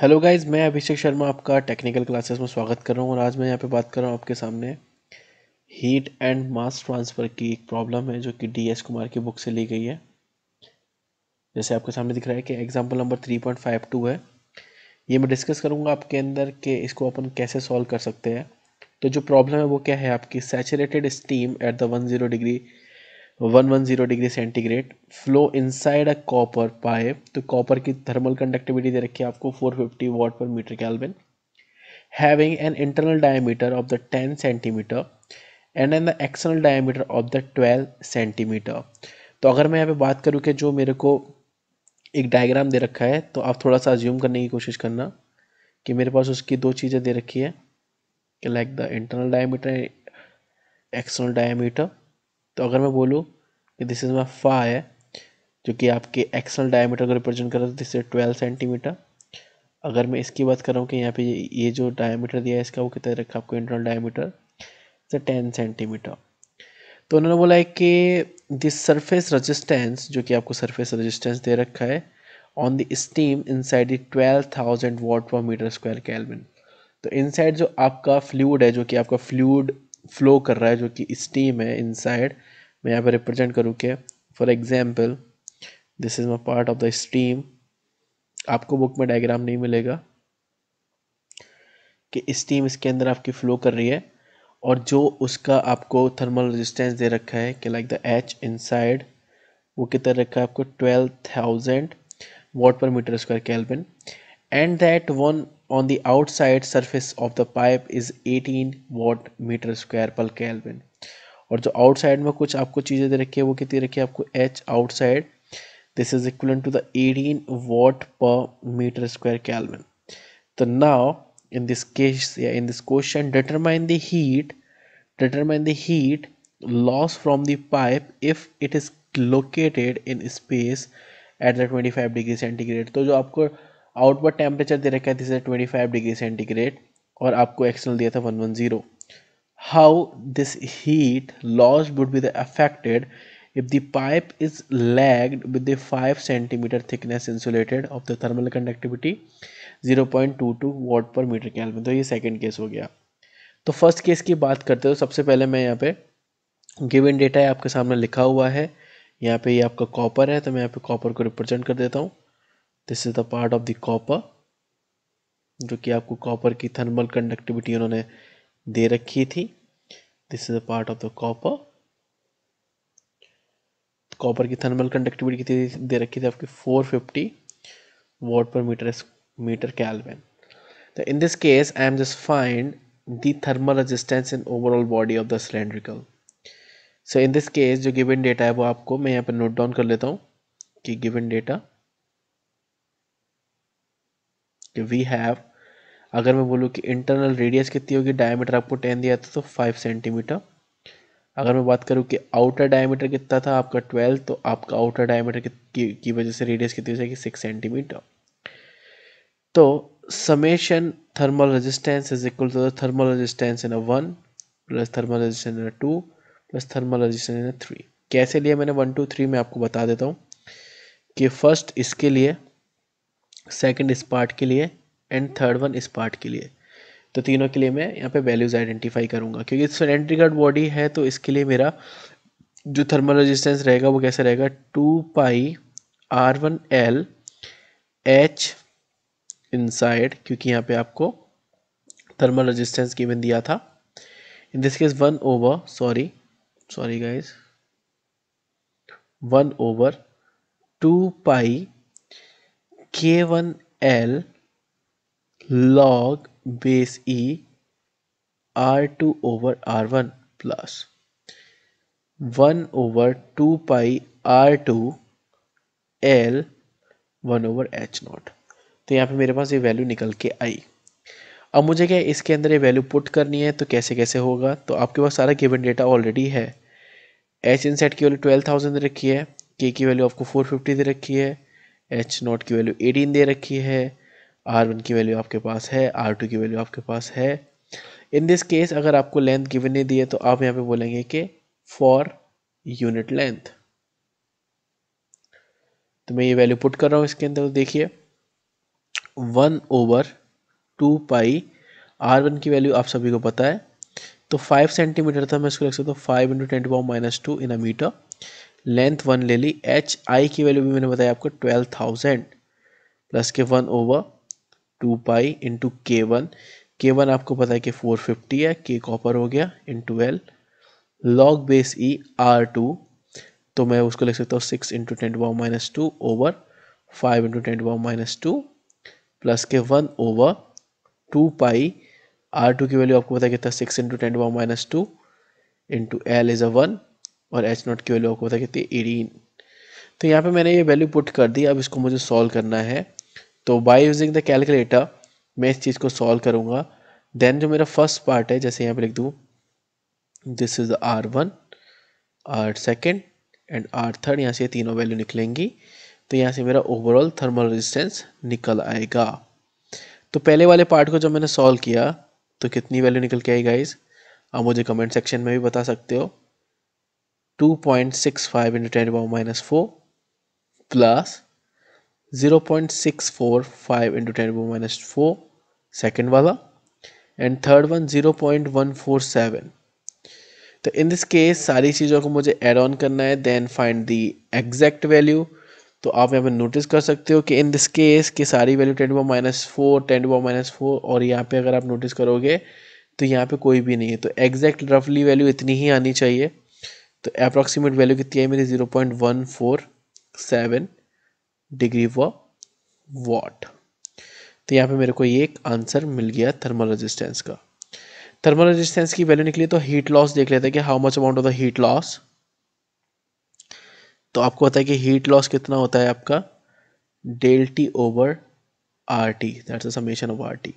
hello guys मैं अभिषेक शर्मा आपका technical classes में स्वागत कर रहा हूँ और आज मैं यहाँ पे बात कर रहा हूँ आपके सामने हीट एंड मास ट्रांसफ़र की एक प्रॉब्लम है जो कि डी एस कुमार की बुक से ली गई है जैसे आपके सामने दिख रहा है कि example number three point five two है ये मैं डिस्कस करूँगा आपके अंदर कि इसको अपन कैसे सॉल्व कर सकते हैं तो जो प्रॉब्लम है वो क्या है आपकी saturated steam at the one zero degree 110 degree centigrade flow inside a copper pipe तो कॉपर की थर्मल कंडक्टिविटी दे रखी है आपको 450 watt per metre kelvin having an internal diameter of the 10 centimetre and an the external diameter of the 12 centimetre तो अगर मैं यहाँ पे बात करूँ कि जो मेरे को एक डायग्राम दे रखा है तो आप थोड़ा सा ज्यूम करने की कोशिश करना कि मेरे पास उसकी दो चीज़ें दे रखी है like the internal diameter external diameter तो अगर मैं बोलूँ कि दिस इज़ माई फा है जो कि आपके एक्सल डायमीटर को रिप्रेजेंट कर रहा है दिस इज ट्वेल्व सेंटीमीटर अगर मैं इसकी बात करूँ कि यहाँ पे ये जो डायमीटर दिया है इसका वो कितना रखा आपको इंटरनल डायमीटर टेन सेंटीमीटर तो उन्होंने बोला है कि दिस सरफेस रजिस्टेंस जो कि आपको सरफेस रजिस्टेंस दे रखा है on the steam inside the twelve thousand watt per metre square kelvin तो इन साइड जो आपका फ्लूड है जो कि आपका फ्लूड फ्लो कर रहा है जो कि स्टीम है इन साइड मैं यहाँ पर रिप्रेजेंट करूँ के for example this is my part of the steam आपको बुक में डायग्राम नहीं मिलेगा कि स्टीम इसके अंदर आपकी फ्लो कर रही है और जो उसका आपको थर्मल रेजिस्टेंस दे रखा है कि लाइक द एच इनसाइड वो कितना रखा है आपको twelve thousand watt per metre square kelvin and that one on the outside surface of the pipe is eighteen watt metre square per kelvin और जो आउटसाइड में कुछ आपको चीज़ें दे रखी है वो कितनी रखी है आपको H outside this is equal to the eighteen watt per metre square kelvin तो नाउ केस या in this question determine the heat determine the heat loss from the pipe if it is located in space at the twenty five degree centigrade तो जो आपको output temperature दे रखा है this is five degree centigrade और आपको एक्सल दिया था one one zero how this heat loss would be affected if the pipe is lagged with the 5 centimeter thickness insulated of the thermal conductivity 0.22 watt per metre kelvin तो ये second case हो गया तो फर्स्ट केस की बात करते हो सबसे पहले मैं यहाँ पे गिवन डेटा है आपके सामने लिखा हुआ है यहाँ पे ये आपका कॉपर है तो मैं यहाँ पे कॉपर को रिप्रेजेंट कर देता हूँ this is the part of the copper जो कि आपको कॉपर की थर्मल कंडक्टिविटी उन्होंने दे रखी थी this is a part of the copper copper की थर्मल कंडक्टिविटी कितनी दे रखी थी आपकी 450 fifty watt per metre metre kelvin तो in this case I am just find the thermal resistance in overall body of the cylindrical so in this case जो given data है वो आपको मैं यहाँ पर नोट डाउन कर लेता हूँ कि गिवन डेटा वी हैव अगर मैं बोलूँ कि इंटरनल रेडियस कितनी होगी डायमीटर आपको टेन दिया था तो फाइव सेंटीमीटर अगर मैं बात करूँ कि आउटर डायमीटर कितना था आपका ट्वेल्व तो आपका आउटर डायमीटर की, की वजह से रेडियस कितनी हो जाएगी सिक्स सेंटीमीटर तो summation thermal resistance is equal to the thermal resistance in a one plus thermal resistance in a two plus thermal resistance in a three कैसे लिया मैंने वन टू थ्री में आपको बता देता हूँ कि फर्स्ट इसके लिए सेकंड इस पार्ट के लिए एंड थर्ड वन इस पार्ट के लिए तो तीनों के लिए मैं यहाँ पे वैल्यूज़ आइडेंटिफाई करूँगा क्योंकि सरेंडरी गार्ड बॉडी है तो इसके लिए मेरा जो थर्मल रेजिस्टेंस रहेगा वो कैसे रहेगा two pi R one L H inside क्योंकि यहाँ पे आपको थर्मल रेजिस्टेंस गिवन दिया था in this case one over sorry sorry guys one over two pi K one L log base E R2 over R1 plus 1 over 2 pi R2 L 1 over H nought तो यहाँ पे मेरे पास ये value निकल के आई अब मुझे क्या इसके अंदर ये वैल्यू पुट करनी है तो कैसे कैसे होगा तो आपके पास सारा गिवन डेटा ऑलरेडी है एच इन सेट की वैल्यू ट्वेल्व थाउजेंड दे रखी है के की वैल्यू आपको फोर फिफ्टी दे रखी है एच नॉट की वैल्यू एटीन दे रखी है आर वन की वैल्यू आपके पास है आर टू की वैल्यू आपके पास है इन दिस केस अगर आपको लेंथ गिवन नहीं दी है तो आप यहाँ पे बोलेंगे कि फॉर यूनिट लेंथ तो मैं ये वैल्यू पुट कर रहा हूँ इसके अंदर तो देखिए one over two pi R one की वैल्यू आप सभी को पता है तो फाइव सेंटीमीटर था मैं इसको लिख सकता हूँ five into twenty power minus two in a metre length one ले ली एच आई की वैल्यू भी मैंने बताया आपको twelve thousand plus K one over two pi into K one K one आपको पता है कि फोर फिफ्टी है के कॉपर हो गया into L log base E R two तो मैं उसको लिख सकता हूँ six into ten power minus two over five into ten power minus two plus K one over two pi R two की वैल्यू आपको पता है कितना six into ten power minus two into L is a one और H nought की value आपको पता है कितनी एटीन तो यहाँ पे मैंने ये वैल्यू पुट कर दी अब इसको मुझे सॉल्व करना है तो बाय यूजिंग द कैलकुलेटर मैं इस चीज़ को सॉल्व करूँगा देन जो मेरा फर्स्ट पार्ट है जैसे यहाँ पर लिख दूँ this is R one R second and R third यहाँ से तीनों वैल्यू निकलेंगी तो यहाँ से मेरा ओवरऑल थर्मल रेजिस्टेंस निकल आएगा तो पहले वाले पार्ट को जब मैंने सॉल्व किया तो कितनी वैल्यू निकल के आई गाइज आप मुझे कमेंट सेक्शन में भी बता सकते हो two point six five into ten minus four plus zero point six four five into ten वो माइनस फोर सेकेंड वाला and third one zero point one four seven तो इन दिस केस सारी चीज़ों को मुझे एड ऑन करना है then find the exact value तो आप यहाँ पे नोटिस कर सकते हो कि इन दिस केस की सारी value ten to minus four ten to minus four और यहाँ पे अगर आप नोटिस करोगे तो यहाँ पे कोई भी नहीं है तो एग्जैक्ट रफली वैल्यू इतनी ही आनी चाहिए तो अप्रॉक्सीमेट वैल्यू कितनी है मेरी zero point one four seven degree व वॉट तो यहाँ पे मेरे को ये एक आंसर मिल गया थर्मल रेजिस्टेंस का थर्मल रेजिस्टेंस की वैल्यू निकली तो हीट लॉस देख लेते हैं कि how much amount of the heat loss तो आपको पता है कि हीट लॉस कितना होता है आपका del T over R T that's summation of R T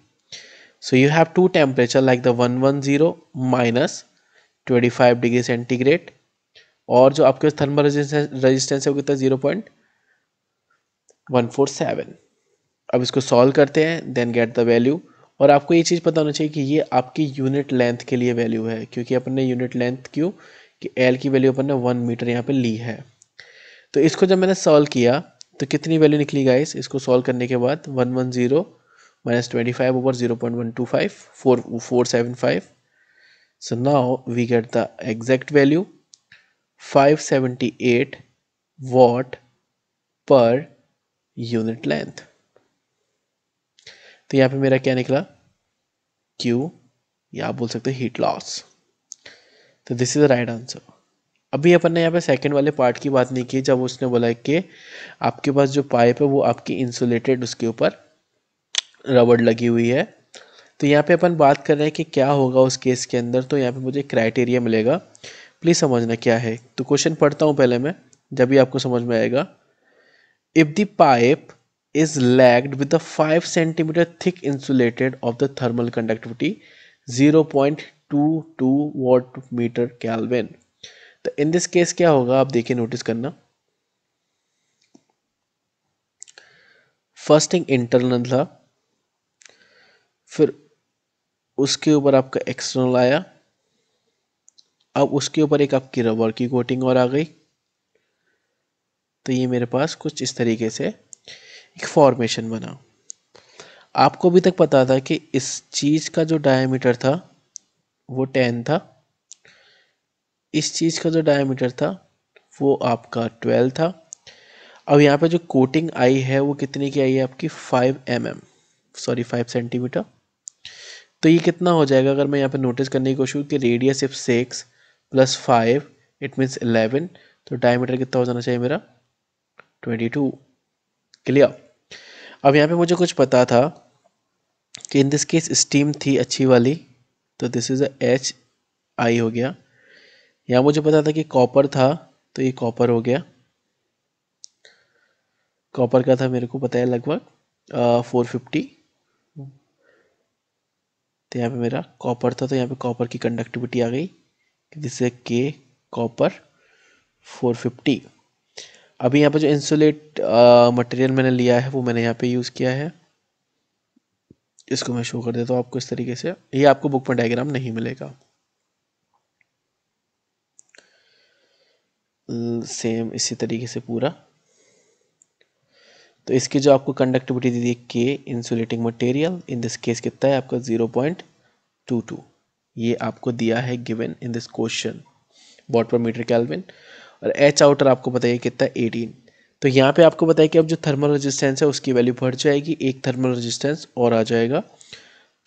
two temperature like the one one zero minus twenty five degree centigrade और जो आपके थर्मल रेजिस्टेंस है वो कितना zero point one four seven अब इसको सॉल्व करते हैं देन गेट द वैल्यू और आपको ये चीज़ पता होना चाहिए कि ये आपकी यूनिट लेंथ के लिए वैल्यू है क्योंकि अपन ने यूनिट लेंथ क्यों कि एल की वैल्यू अपन ने वन मीटर यहाँ पर ली है तो इसको जब मैंने सॉल्व किया तो कितनी वैल्यू निकली गाइस इसको सॉल्व करने के बाद one one zero minus twenty five over zero point one two five four four seven five so now we get the exact value five seventy eight watt per unit length तो यहाँ पे मेरा क्या निकला Q या आप बोल सकते हो हीट लॉस तो this is the right answer अभी अपन ने यहाँ पे सेकंड वाले पार्ट की बात नहीं की जब उसने बोला है कि आपके पास जो पाइप है वो आपकी इंसुलेटेड उसके ऊपर रबड़ लगी हुई है तो यहाँ पे अपन बात कर रहे हैं कि क्या होगा उस केस के अंदर तो यहाँ पे मुझे क्राइटेरिया मिलेगा प्लीज़ समझना क्या है तो क्वेश्चन पढ़ता हूँ पहले मैं जब भी आपको समझ में आएगा if the pipe is lagged with a 5 centimeter thick insulated of the thermal conductivity 0.22 watt metre kelvin तो इन दिस केस क्या होगा आप देखिए नोटिस करना फर्स्ट थिंग इंटरनल था फिर उसके ऊपर आपका एक्सटर्नल आया अब उसके ऊपर एक आपकी रबर की कोटिंग और आ गई तो ये मेरे पास कुछ इस तरीके से एक फॉर्मेशन बना आपको अभी तक पता था कि इस चीज़ का जो डायमीटर था वो टेन था इस चीज़ का जो डायमीटर था वो आपका ट्वेल्व था अब यहाँ पे जो कोटिंग आई है वो कितने की आई है आपकी five M M sorry five centimetre तो ये कितना हो जाएगा अगर मैं यहाँ पे नोटिस करने की कोशिश कि radius if six plus five it means eleven तो डायमीटर कितना हो जाना चाहिए मेरा ट्वेंटी टू क्लियर अब यहाँ पे मुझे कुछ पता था कि इन दिस केस स्टीम थी अच्छी वाली तो this is a H I हो गया यहाँ मुझे पता था कि कॉपर था तो ये कॉपर हो गया कॉपर का था मेरे को पता है लगभग फोर फिफ्टी तो यहाँ पे मेरा कॉपर था तो यहाँ पे कॉपर की कंडक्टिविटी आ गई जिससे के कॉपर फोर फिफ्टी अभी यहाँ पर जो इंसुलेट मटेरियल मैंने लिया है वो मैंने यहाँ पे यूज़ किया है इसको मैं शो कर देता हूँ आपको इस तरीके से ये आपको बुक में डायग्राम नहीं मिलेगा सेम इसी तरीके से पूरा तो इसकी जो आपको कंडक्टिविटी दी थी के insulating material in this case कितना है आपका ज़ीरो पॉइंट टू टू ये आपको दिया है given in this question watt per metre kelvin और एच आउटर आपको बताइए कितना एटीन तो यहाँ पे आपको बताया कि अब जो थर्मल रेजिस्टेंस है उसकी वैल्यू बढ़ जाएगी एक थर्मल रेजिस्टेंस और आ जाएगा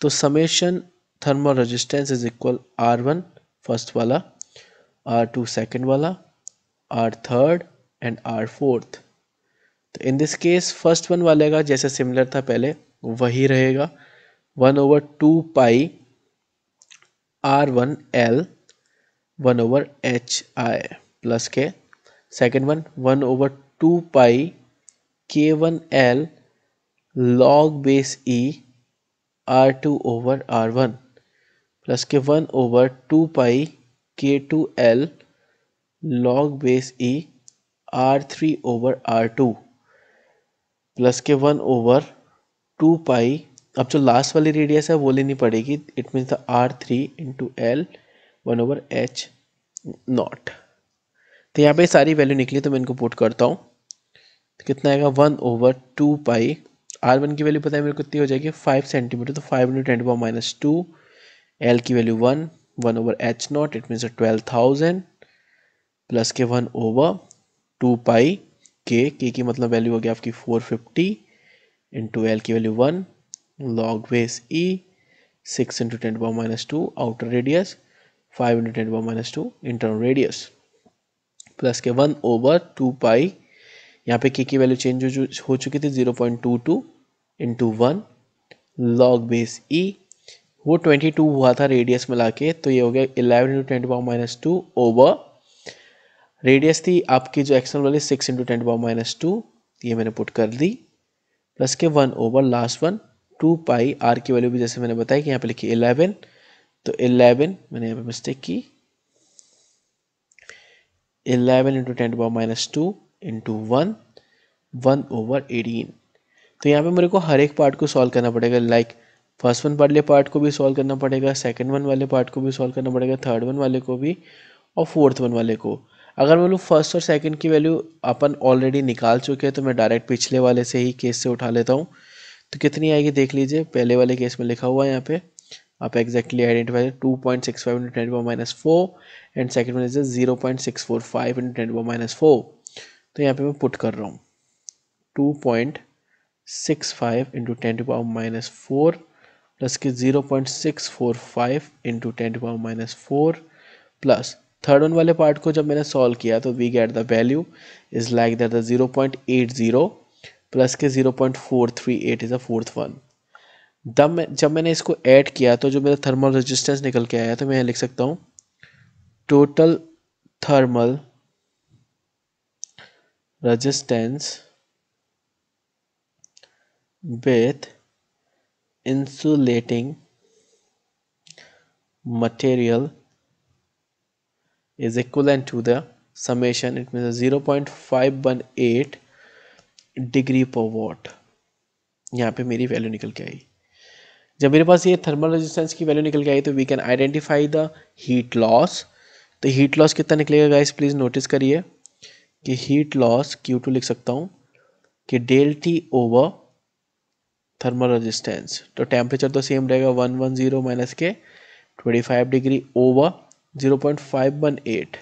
तो summation thermal resistance is equal R one first वाला आर टू सेकेंड वाला R third and R fourth तो in this case first one वाले का जैसे सिमिलर था पहले वही रहेगा one over two pi R one L one over H I plus K second one one over two pi K one L log base E R two over R one plus K one over two pi K two L log base E R three over R two plus K one over two pi अब जो last वाली radius है वो लेनी पड़ेगी it means the R three into L one over H nought तो यहाँ पे सारी वैल्यू निकली तो मैं इनको पुट करता हूँ तो कितना आएगा one over two pi R one की वैल्यू पता है मेरे को कितनी हो जाएगी फाइव सेंटीमीटर तो five into ten power minus two L की value one one over H nought it means twelve thousand plus K one over two pi K K की मतलब वैल्यू हो गया आपकी फोर फिफ्टी इंटू एल की value one log base E six into ten power minus to outer radius five into ten power minus two internal radius plus K one over two pi यहाँ पे के की value change हो, हो चुकी थी zero point two two into one log base E वो twenty to हुआ था रेडियस ला के तो ये हो गया eleven into twenty power minus two over radius थी आपकी जो एक्सनल वाली six into ten power minus two ये मैंने पुट कर दी plus K one over last one two pi R की वैल्यू भी जैसे मैंने बताया कि यहाँ पे लिखी इलेवन तो इलेवन मैंने यहाँ पे मिस्टेक की 11 into ten power minus two into one one over eighteen तो यहाँ पे मेरे को हर एक पार्ट को सॉल्व करना पड़ेगा लाइक फर्स्ट वन वाले पार्ट को भी सॉल्व करना पड़ेगा सेकंड वन वाले पार्ट को भी सॉल्व करना पड़ेगा थर्ड वन वाले को भी और फोर्थ वन वाले को अगर मैं लोग फर्स्ट और सेकंड की वैल्यू अपन ऑलरेडी निकाल चुके हैं तो मैं डायरेक्ट पिछले वाले से ही केस से उठा लेता हूँ तो कितनी आएगी देख लीजिए पहले वाले केस में लिखा हुआ है यहाँ पे exactly identify two point six five into the power minus four and second one is zero point six four five into ten minus four तो यहाँ पे मैं पुट कर रहा हूँ two point six five into ten power minus four plus K zero point six four five into ten power minus four plus third one वाले part को जब मैंने सॉल्व किया तो we get the value is like that the zero point eight zero plus K zero point four three eight is a fourth one जब मैं जब मैंने इसको ऐड किया तो जो मेरा थर्मल रजिस्टेंस निकल के आया तो मैं लिख सकता हूँ total thermal resistance with insulating material is equal and to the summation it mean zero point five one eight degree per watt यहाँ पे मेरी वैल्यू निकल के आई जब मेरे पास ये थर्मल रेजिस्टेंस की वैल्यू निकल के आई तो we can identify the heat loss तो हीट लॉस कितना निकलेगा गाइस प्लीज़ नोटिस करिए कि हीट लॉस क्यू टू लिख सकता हूँ कि del T over thermal resistance तो टेम्परेचर तो सेम रहेगा वन वन जीरो माइनस के twenty five degree over zero point five one eight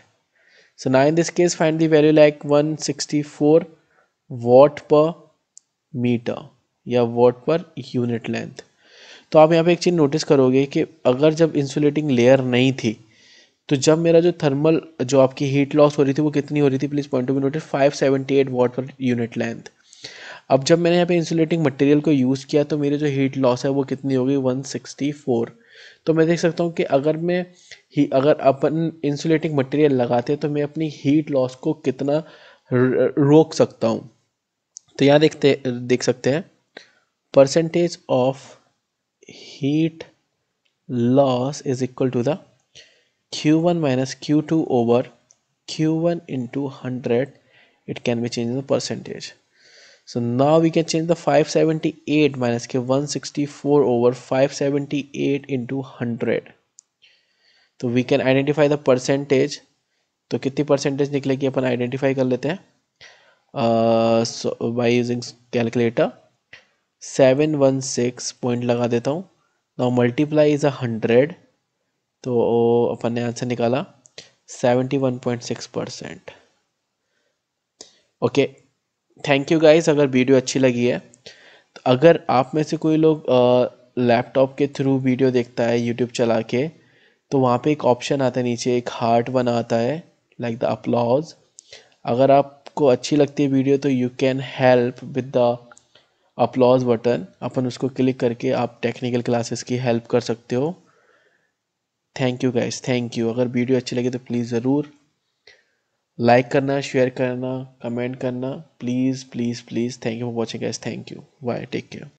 so ना in this case find the value like one sixty four watt per metre या watt per unit length तो आप यहाँ पे एक चीज़ notice करोगे कि अगर जब इंसुलेटिंग लेयर नहीं थी तो जब मेरा जो थर्मल जो आपकी हीट लॉस हो रही थी वो कितनी हो रही थी please point to be notice five seventy eight watt per unit length अब जब मैंने यहाँ पे इंसुलेटिंग मटेरियल को यूज़ किया तो मेरी जो हीट लॉस है वो कितनी होगी वन सिक्सटी फोर तो मैं देख सकता हूँ कि अगर मैं ही अगर अपन इंसुलेटिंग मटेरियल लगाते तो मैं अपनी हीट लॉस को कितना रोक सकता हूँ तो यहाँ देखते देख सकते हैं percentage of heat loss is equal to the q1 minus q2 over q1 into 100 it can be changed in the percentage so now we can change the 578 minus k 164 over 578 into 100 तो we can identify the percentage तो कितनी percentage निकलेगी अपन identify कर लेते हैं by using calculator seven one six point लगा देता हूँ now multiply is a hundred तो अपन ने आंसर निकाला seventy one point six percent okay thank you guys अगर वीडियो अच्छी लगी है तो अगर आप में से कोई लोग लैपटॉप के थ्रू वीडियो देखता है यूट्यूब चला के तो वहाँ पे एक ऑप्शन आता है नीचे एक हार्ट बना आता है लाइक द अपलॉज अगर आपको अच्छी लगती है वीडियो तो you can help with the applause button अपन उसको क्लिक करके आप टेक्निकल क्लासेस की हेल्प कर सकते हो thank you guys thank you अगर वीडियो अच्छी लगे तो प्लीज़ ज़रूर लाइक करना शेयर करना कमेंट करना please please please thank you for watching guys thank you bye take care